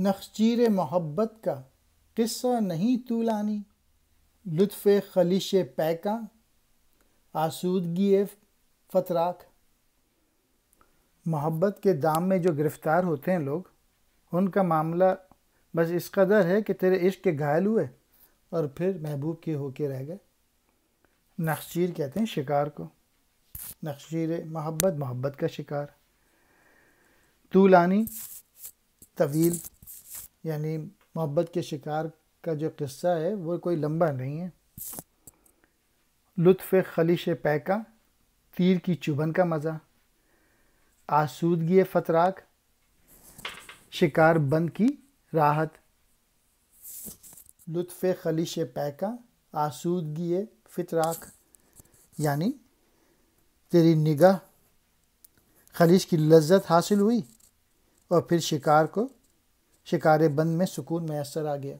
नखचीर मोहब्बत का किस्सा नहीं तूलानी लुत्फ़ खलिश पैका आसूदगी फतराक मोहब्बत के दाम में जो गिरफ़्तार होते हैं लोग उनका मामला बस इस कदर है कि तेरे इश्क के घायल हुए और फिर महबूब के होके रह गए नखशीर कहते हैं शिकार को नखशीर मोहब्बत मोहब्बत का शिकार तूलानी तवील यानी मोहब्बत के शिकार का जो किस्सा है वो कोई लंबा नहीं है लुत्फ़ खलिश पैका तीर की चुभन का मज़ा आसूदगी फतराक शिकार बंद की राहत लुत्फ़ खलिश पैका आसूदगी फितराक यानी तेरी निगाह खलिश की लज्जत हासिल हुई और फिर शिकार को शिकार बंद में सुकून मैसर आ गया